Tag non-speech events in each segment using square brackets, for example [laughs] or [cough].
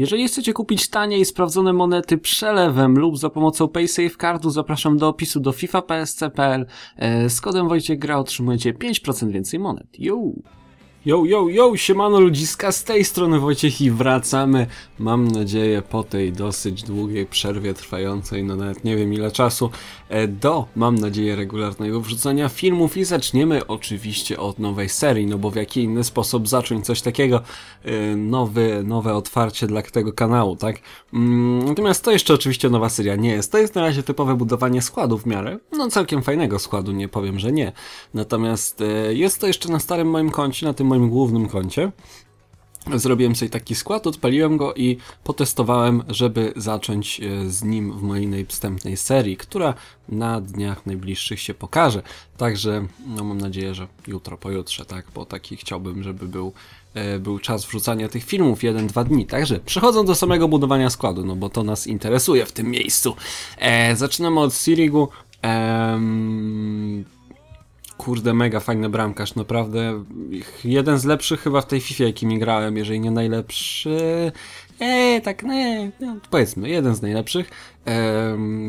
Jeżeli chcecie kupić tanie i sprawdzone monety przelewem lub za pomocą PaySafeCardu, zapraszam do opisu do fifa.psc.pl. E, z kodem Wojciech Gra otrzymujecie 5% więcej monet. Yo! Yo, yo, yo, siemano ludziska, z tej strony Wojciech i wracamy, mam nadzieję, po tej dosyć długiej przerwie trwającej, no nawet nie wiem ile czasu, e, do, mam nadzieję, regularnego wrzucania filmów i zaczniemy oczywiście od nowej serii, no bo w jaki inny sposób zacząć coś takiego, e, nowy, nowe otwarcie dla tego kanału, tak? Mm, natomiast to jeszcze oczywiście nowa seria nie jest, to jest na razie typowe budowanie składu w miarę, no całkiem fajnego składu, nie powiem, że nie. Natomiast e, jest to jeszcze na starym moim koncie, na tym moim głównym koncie. Zrobiłem sobie taki skład, odpaliłem go i potestowałem, żeby zacząć e, z nim w mojej następnej serii, która na dniach najbliższych się pokaże. Także no, mam nadzieję, że jutro, pojutrze, tak, bo taki chciałbym, żeby był, e, był czas wrzucania tych filmów, jeden, dwa dni. Także przechodząc do samego budowania składu, no bo to nas interesuje w tym miejscu. E, zaczynamy od Sirigu. Ehm kurde, mega fajny bramkarz, naprawdę. Jeden z lepszych chyba w tej FIFA, jakim grałem, jeżeli nie najlepszy. Eee, tak, nie, no, no, powiedzmy, jeden z najlepszych.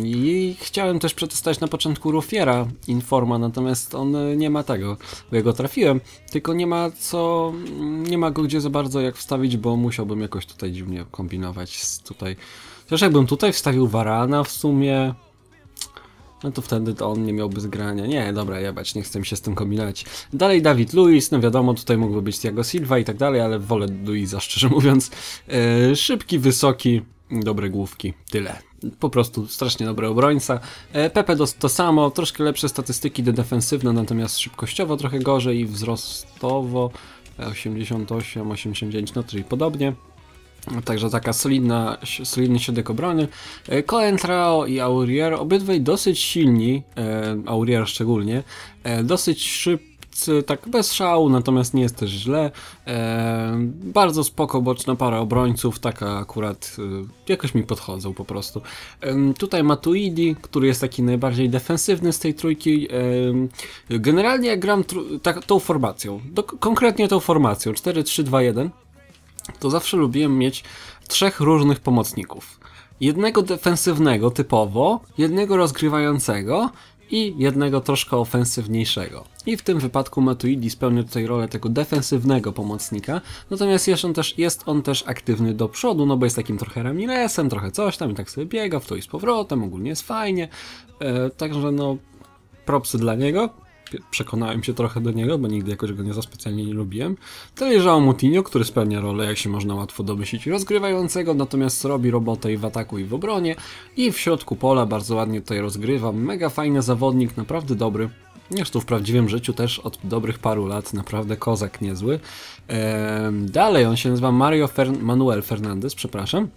I chciałem też przetestować na początku Rufiera Informa, natomiast on e, nie ma tego, bo ja go trafiłem, tylko nie ma co, nie ma go gdzie za bardzo jak wstawić, bo musiałbym jakoś tutaj dziwnie kombinować z tutaj. Też jakbym tutaj wstawił Varana w sumie, no to wtedy to on nie miałby zgrania. Nie, dobra, jebać, nie chcę się z tym kombinować. Dalej Dawid Luiz, no wiadomo, tutaj mógłby być Thiago Silva i tak dalej, ale wolę Luiza, szczerze [laughs] mówiąc. E, szybki, wysoki, dobre główki, tyle. Po prostu strasznie dobry obrońca. E, Pepe to samo, troszkę lepsze statystyki defensywne, natomiast szybkościowo trochę gorzej e, no i wzrostowo 88, 89, no czyli podobnie. Także taka solidna, solidny środek obrony. E, Cohen Trao i Aurier, obydwaj dosyć silni, e, Aurier szczególnie, e, dosyć szybcy, tak bez szału, natomiast nie jest też źle. bardzo spoko boczna para obrońców, taka akurat jakoś mi podchodzą po prostu. tutaj Matuidi, który jest taki najbardziej defensywny z tej trójki. generalnie jak gram tak, tą formacją, konkretnie tą formacją 4-3-2-1 to zawsze lubiłem mieć trzech różnych pomocników. Jednego defensywnego typowo, jednego rozgrywającego i jednego troszkę ofensywniejszego. I w tym wypadku Matuidi spełnia tutaj rolę tego defensywnego pomocnika, natomiast jest on też, jest on też aktywny do przodu, no bo jest takim trochę Ramirezem, trochę coś tam i tak sobie biega w to i z powrotem, ogólnie jest fajnie, e, także no propsy dla niego przekonałem się trochę do niego, bo nigdy jakoś go nie za specjalnie nie lubiłem. To leżało Mutinio, który spełnia rolę, jak się można łatwo domyślić, rozgrywającego, natomiast robi robotę i w ataku i w obronie i w środku pola bardzo ładnie tutaj rozgrywa. Mega fajny zawodnik, naprawdę dobry. Zresztą w prawdziwym życiu też od dobrych paru lat naprawdę kozak niezły. Eee, dalej on się nazywa Mario Manuel Fernandez, przepraszam.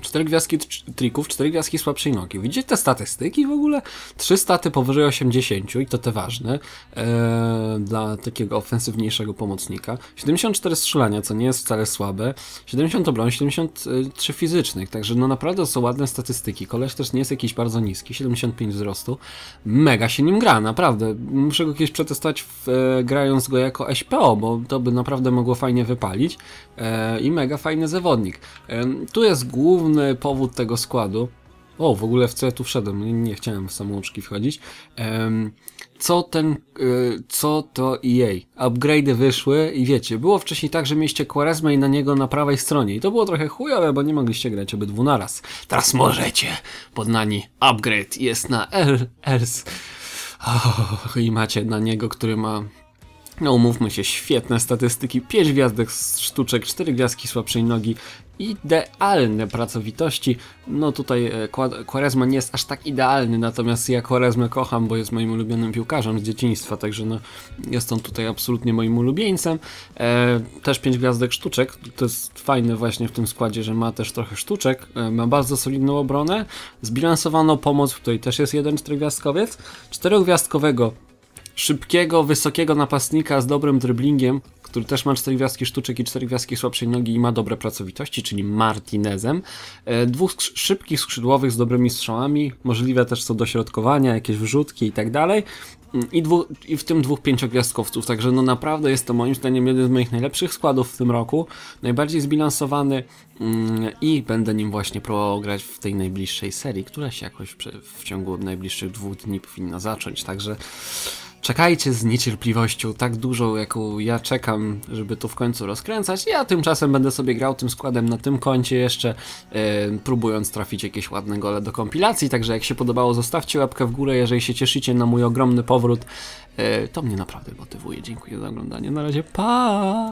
4 gwiazdki trików, 4 gwiazdki słabszej nogi. Widzicie te statystyki w ogóle? 3 staty powyżej 80 i to te ważne e, dla takiego ofensywniejszego pomocnika. 74 strzelania, co nie jest wcale słabe. 70 obron, 73 fizycznych, także no naprawdę są ładne statystyki. koleś też nie jest jakiś bardzo niski, 75 wzrostu. Mega się nim gra, naprawdę. Muszę go kiedyś przetestować w, e, grając go jako SPO, bo to by naprawdę mogło fajnie wypalić. E, I mega fajny zawodnik. E, tu jest główny główny powód tego składu. O, w ogóle w co ja tu wszedłem, nie, nie chciałem w samouczki wchodzić. Um, co ten, y, co to EA. Upgrade'y wyszły i wiecie, było wcześniej tak, że mieliście Quaresma i na niego na prawej stronie i to było trochę chujowe, bo nie mogliście grać obydwu naraz. Teraz możecie, pod nami upgrade jest na L, Ls. Oh, I macie na niego, który ma no umówmy się, świetne statystyki, 5 gwiazdek z sztuczek, 4 gwiazdki słabszej nogi, idealne pracowitości. No tutaj e, Quaresma nie jest aż tak idealny, natomiast ja Quaresmę kocham, bo jest moim ulubionym piłkarzem z dzieciństwa, także no jest on tutaj absolutnie moim ulubieńcem. E, też 5 gwiazdek sztuczek, to jest fajne właśnie w tym składzie, że ma też trochę sztuczek, e, ma bardzo solidną obronę, zbilansowaną pomoc, tutaj też jest jeden 4 czterogwiazdkowego szybkiego, wysokiego napastnika z dobrym dryblingiem, który też ma 4 gwiazdki sztuczek i 4 gwiazdki słabszej nogi i ma dobre pracowitości, czyli Martinezem. E, dwóch szybkich skrzydłowych z dobrymi strzałami, możliwe też co dośrodkowania, jakieś wrzutki i tak dalej. Mm, I, w tym dwóch pięciogwiazdkowców, także no naprawdę jest to moim zdaniem jeden z moich najlepszych składów w tym roku, najbardziej zbilansowany mm, i będę nim właśnie próbował grać w tej najbliższej serii, która się jakoś w ciągu najbliższych dwóch dni powinna zacząć, także Czekajcie z niecierpliwością tak dużą, jaką ja czekam, żeby to w końcu rozkręcać. Ja tymczasem będę sobie grał tym składem na tym koncie jeszcze, yy, próbując trafić jakieś ładne gole do kompilacji. Także jak się podobało, zostawcie łapkę w górę, jeżeli się cieszycie na mój ogromny powrót. Yy, to mnie naprawdę motywuje. Dziękuję za oglądanie. Na razie, pa!